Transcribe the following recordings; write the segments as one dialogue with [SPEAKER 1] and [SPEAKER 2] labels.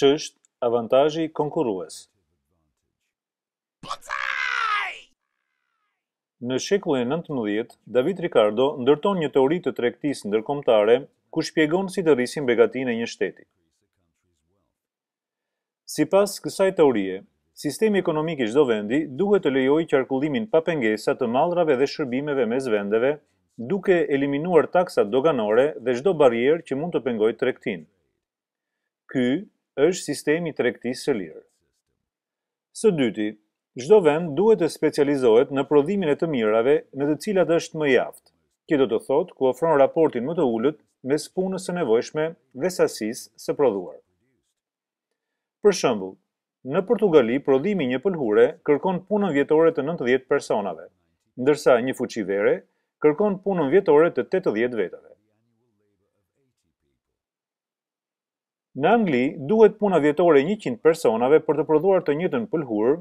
[SPEAKER 1] Çështë avantazhi konkurues. Në shekullin e 19, David Ricardo ndërton një teori të tregtisë ndërkombëtare ku shpjegon si të rrisin begatinë e një shteti. Sipas kësaj teorie, sistemi ekonomik i çdo vendi duhet të lejojë qarkullimin pa pengesa të mallrave dhe shërbimeve mes vendeve, duke eliminuar taksat doganore dhe çdo barrierë që mund të pengojë tregtinë. Ky është sistemi të tregtisë së lirë. Së dyti, çdo vend duhet të specializohet në prodhimin e të mirave, në të cilat është më i aftë. Kjo do të thotë ku ofron raportin më të ulët mes punës së nevojshme dhe sasisë së prodhuar. Për shembull, Në Portugali, prodhimi i një pëlhure kërkon punën vjetore të 90 personave, ndërsa një fuçi vere kërkon punën vjetore të 80 vetave. Në Angli duhet puna vjetore 100 personave për të prodhuar të njëjtën pëllhur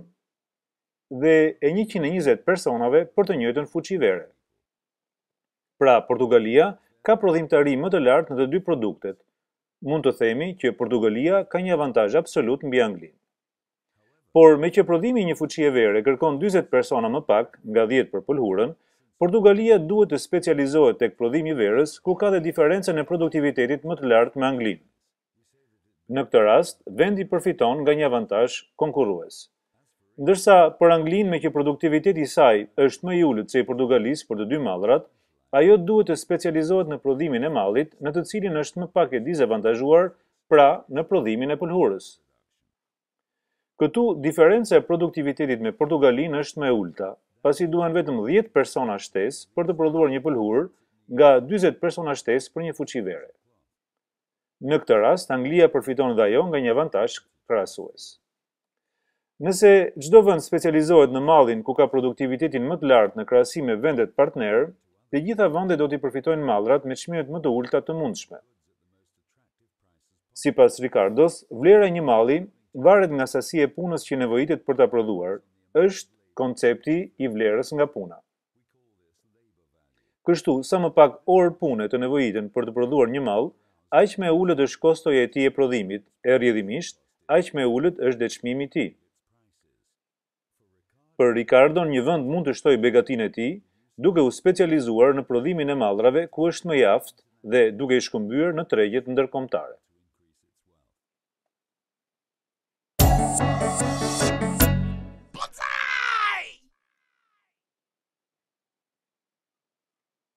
[SPEAKER 1] dhe e 120 personave për të njëjtën fuqivere. vere. Pra, Portugalia ka prodhimtari më të lartë në të dy produktet. Mund të themi që Portugalia ka një avantazh absolut mbi Anglinë. Por me që prodhimi një fuqivere vere kërkon 40 persona më pak nga 10 për pëlhurën, Portugalia duhet të specializohet tek prodhimi verës, ku ka dhe diferencën e produktivitetit më të lartë me Anglinë në këtë rast, vendi përfiton nga një avantazh konkurues. Ndërsa, për Anglin me kjo produktivitet i saj është më i ulët se i Portugalis për të dy madrat, ajo duhet të specializohet në prodhimin e mallit, në të cilin është më pak e dizavantajuar pra në prodhimin e pëllhurës. Këtu, diferenca e produktivitetit me Portugalin është më e ulta, pasi duhen vetëm 10 persona shtes për të prodhuar një pëllhurë nga 20 persona shtes për një fuqivere. Në këtë rast, Anglia përfiton dhe ajo nga një avantaj krasues. Nëse gjdo vënd specializohet në malin ku ka produktivitetin më të lartë në krasime me vendet partner, të gjitha vëndet do t'i përfitojnë malrat me qmimet më të ulta të mundshme. Si pas Ricardos, vlera një mali varet nga sasie e punës që nevojitet për t'a prodhuar, është koncepti i vlerës nga puna. Kështu, sa më pak orë pune të nevojitën për të prodhuar një malë, aq me ulët është kostoja e tij e prodhimit, e rrjedhimisht, aq me ulët është dëshmimi i tij. Për Ricardo, një vend mund të shtojë begatin e tij, duke u specializuar në prodhimin e mallrave ku është më jaft dhe duke i shkëmbyer në tregjet ndërkombëtare.